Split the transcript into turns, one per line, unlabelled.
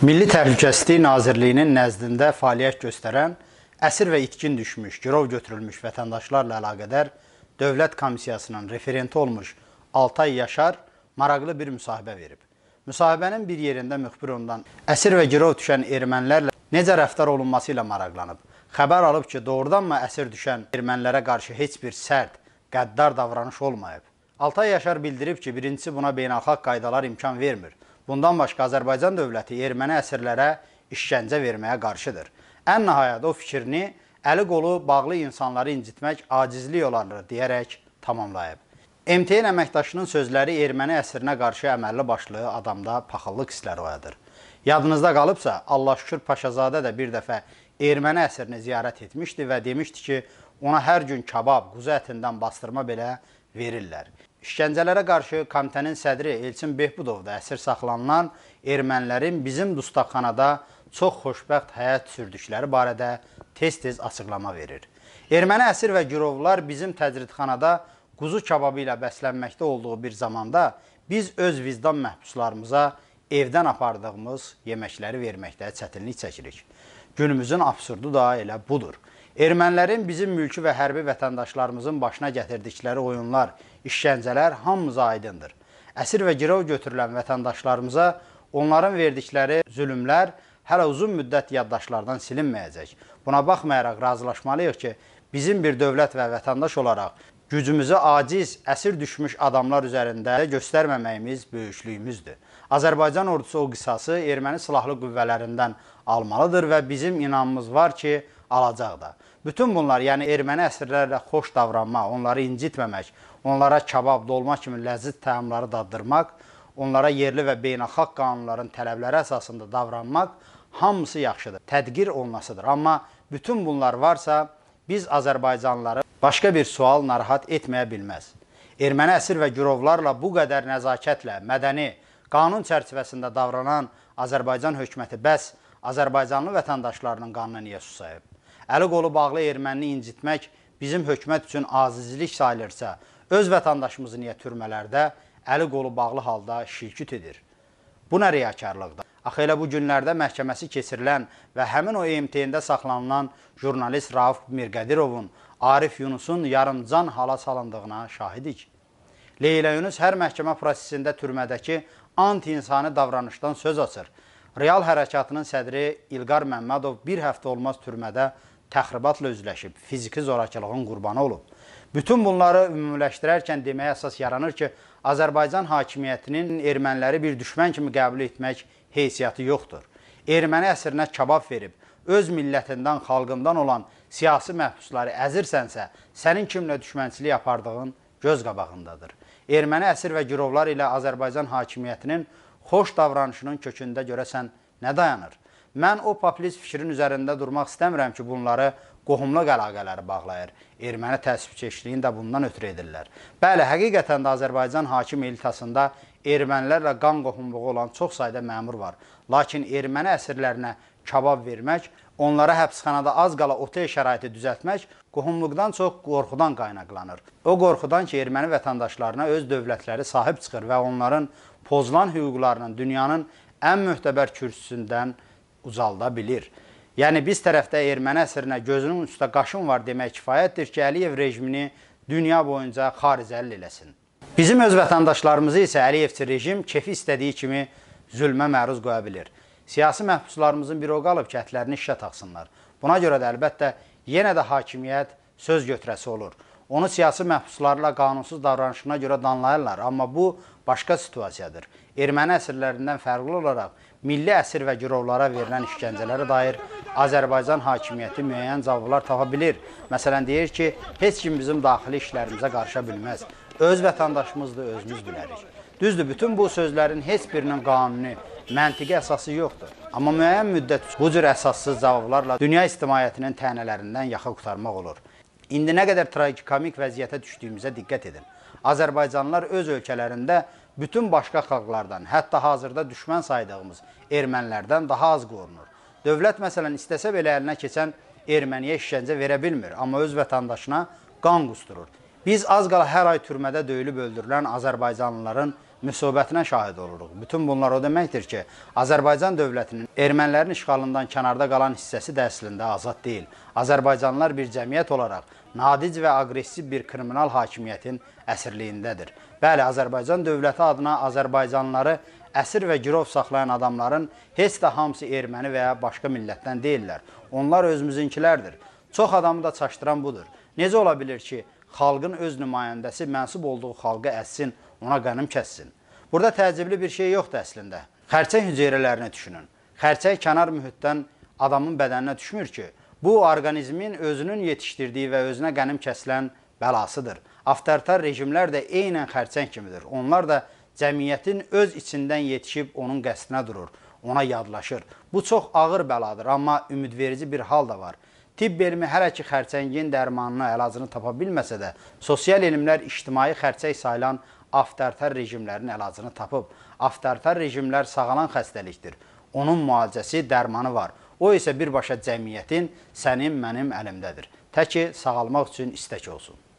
Milli Təhlükəsizlik Nazirliyinin nəzdində fəaliyyət göstərən əsir və itkin düşmüş, girov götürülmüş vətəndaşlarla əlaqədar Dövlət Komissiyasının referenti olmuş Altay Yaşar maraqlı bir müsahibə verib. Müsahibənin bir yerində müxbir ondan əsir və girov düşən ermənilərlə necə rəftar olunması ilə maraqlanıb. Xəbər alıb ki, doğrudanmı əsir düşən ermənilərə qarşı heç bir sərt, qəddar davranış olmayıb. Altay Yaşar bildirib ki, birincisi buna beynəlxalq qaydalar imkan vermir. Bundan başqa Azərbaycan dövləti erməni əsirlərə işgəncə verməyə qarşıdır. Ən nəhayət o fikrini əli qolu bağlı insanları incitmək acizlik olarlar deyərək tamamlayıb. MTN əməkdaşının sözləri erməni əsrinə qarşı əməlli başlı adamda paxıllıq hissləri oyadır. Yadınızda qalıbsa, Allah şükür Paşazadə də bir dəfə erməni əsrini ziyarət etmişdi və demişdi ki, ona hər gün kabab, quzu ətindən bastırma belə verirlər. İşgəncələrə qarşı komitənin sədri Elçin Behbudov da əsir saxlanılan ermənilərin bizim dustaqxanada çox xoşbəxt həyat sürdükləri barədə tez-tez açıqlama verir. Erməni əsir və girovlar bizim təcridxanada quzu kababı ilə bəslənməkdə olduğu bir zamanda biz öz vicdan məhbuslarımıza evdən apardığımız yeməkləri verməkdə çətinlik çəkirik. Günümüzün absurdu da elə budur. Ermənilərin bizim mülki və hərbi vətəndaşlarımızın başına gətirdikləri oyunlar, işgəncələr hamımıza aydındır. Əsir və girov götürülən vətəndaşlarımıza onların verdikləri zülümlər hələ uzun müddət yaddaşlardan silinməyəcək. Buna baxmayaraq razılaşmalıyıq ki, bizim bir dövlət və vətəndaş olaraq gücümüzü aciz, əsir düşmüş adamlar üzərində göstərməməyimiz böyüklüyümüzdür. Azərbaycan ordusu o qisası erməni silahlı qüvvələrindən almalıdır və bizim inamımız var ki, alacaq da. Bütün bunlar, yəni erməni əsirlərlə xoş davranmaq, onları incitməmək, onlara kabab dolma kimi ləzzət təamları daddırmaq, onlara yerli və beynəlxalq qanunların tələbləri əsasında davranmaq hamısı yaxşıdır. Tədqir olmasıdır. Amma bütün bunlar varsa, biz Azərbaycanlıları başqa bir sual narahat etməyə bilməz. Erməni əsir və gürovlarla bu qədər nəzakətlə, mədəni, qanun çərçivəsində davranan Azərbaycan hökuməti bəs Azərbaycanlı vətəndaşlarının qanına niyə susayıb? əli qolu bağlı ermənini incitmək bizim hökumət üçün azizlik sayılırsa, öz vətəndaşımızı niyə türmələrdə əli qolu bağlı halda şirküt edir? Bu nə riyakarlıqdır? Axı elə bu günlərdə məhkəməsi keçirilən və həmin o EMT-də saxlanılan jurnalist Rauf Mirqədirovun Arif Yunusun yarımcan hala salındığına şahidik. Leyla Yunus hər məhkəmə prosesində türmədəki anti-insani davranışdan söz açır. Real hərəkatının sədri İlqar Məmmədov bir həftə olmaz türmədə təxribatla üzləşib, fiziki zorakılığın qurbanı olub. Bütün bunları ümumiləşdirərkən deməyə əsas yaranır ki, Azərbaycan hakimiyyətinin erməniləri bir düşmən kimi qəbul etmək heysiyyəti yoxdur. Erməni əsrinə kabab verib, öz millətindən, xalqından olan siyasi məhbusları əzirsənsə, sənin kimlə düşmənçilik apardığın göz qabağındadır. Erməni əsir və girovlar ilə Azərbaycan hakimiyyətinin xoş davranışının kökündə görəsən nə dayanır? Mən o populist fikrin üzərində durmaq istəmirəm ki, bunları qohumluq əlaqələri bağlayır. Erməni təəssüfkeşliyin də bundan ötürü edirlər. Bəli, həqiqətən də Azərbaycan hakim elitasında ermənilərlə qan qohumluğu olan çox sayda məmur var. Lakin erməni əsirlərinə kabab vermək, onlara həbsxanada az qala otel şəraiti düzəltmək qohumluqdan çox qorxudan qaynaqlanır. O qorxudan ki, erməni vətəndaşlarına öz dövlətləri sahib çıxır və onların pozulan hüquqlarının dünyanın ən möhtəbər kürsüsündən, ucalda bilir. Yəni biz tərəfdə erməni əsrinə gözünün üstə qaşın var demək kifayətdir ki, Əliyev rejimini dünya boyunca xaricəli eləsin. Bizim öz vətəndaşlarımızı isə Əliyevçi rejim kefi istədiyi kimi zülmə məruz qoya bilər. Siyasi məhbuslarımızın bir o qalıb ki, ətlərini işə taxsınlar. Buna görə də əlbəttə yenə də hakimiyyət söz götürəsi olur. Onu siyasi məhbuslarla qanunsuz davranışına görə danlayırlar, amma bu başqa situasiyadır. Erməni əsirlərindən fərqli olaraq milli əsir və girovlara verilən işgəncələrə dair Azərbaycan hakimiyyəti müəyyən cavablar tapa bilir. Məsələn, deyir ki, heç kim bizim daxili işlərimizə qarışa bilməz. Öz vətəndaşımızdır, özümüz bilərik. Düzdür, bütün bu sözlərin heç birinin qanuni, məntiqi əsası yoxdur. Amma müəyyən müddət bu cür əsassız cavablarla dünya ictimaiyyətinin tənələrindən yaxa qurtarmaq olur. İndi nə qədər tragikomik vəziyyətə düşdüyümüzə diqqət edin. Azərbaycanlılar öz ölkələrində bütün başqa xalqlardan, hətta hazırda düşmən saydığımız ermənilərdən daha az qorunur. Dövlət məsələn istəsə belə əlinə keçən erməniyə işgəncə verə bilmir, amma öz vətəndaşına qan qusturur. Biz az qala hər ay türmədə döyülüb öldürülən Azərbaycanlıların müsibətinə şahid oluruq. Bütün bunlar o deməkdir ki, Azərbaycan dövlətinin ermənilərin işğalından kənarda qalan hissəsi də əslində azad deyil. Azərbaycanlılar bir cəmiyyət olaraq nadic və aqressiv bir kriminal hakimiyyətin əsirliyindədir. Bəli, Azərbaycan dövləti adına Azərbaycanlıları əsir və girov saxlayan adamların heç də hamısı erməni və ya başqa millətdən deyillər. Onlar özümüzünkilərdir. Çox adamı da çaşdıran budur. Necə ola bilir ki, xalqın öz nümayəndəsi mənsub olduğu xalqa əssin, ona qanım kəssin? Burada təəccüblü bir şey yoxdur əslində. Xərçəng hüceyrələrini düşünün. Xərçəng kənar mühitdən adamın bədəninə düşmür ki, bu orqanizmin özünün yetişdirdiyi və özünə qənim kəsilən bəlasıdır avtoritar rejimlər də eynən xərçəng kimidir. Onlar da cəmiyyətin öz içindən yetişib onun qəsrinə durur, ona yadlaşır. Bu çox ağır bəladır, amma ümidverici bir hal da var. Tibb elmi hələ ki xərçəngin dərmanını, əlacını tapa bilməsə də, sosial elmlər ictimai xərçəng sayılan avtoritar rejimlərin əlacını tapıb. Avtoritar rejimlər sağalan xəstəlikdir. Onun müalicəsi, dərmanı var. O isə birbaşa cəmiyyətin, sənin, mənim əlimdədir. Təki sağalmaq üçün istək olsun.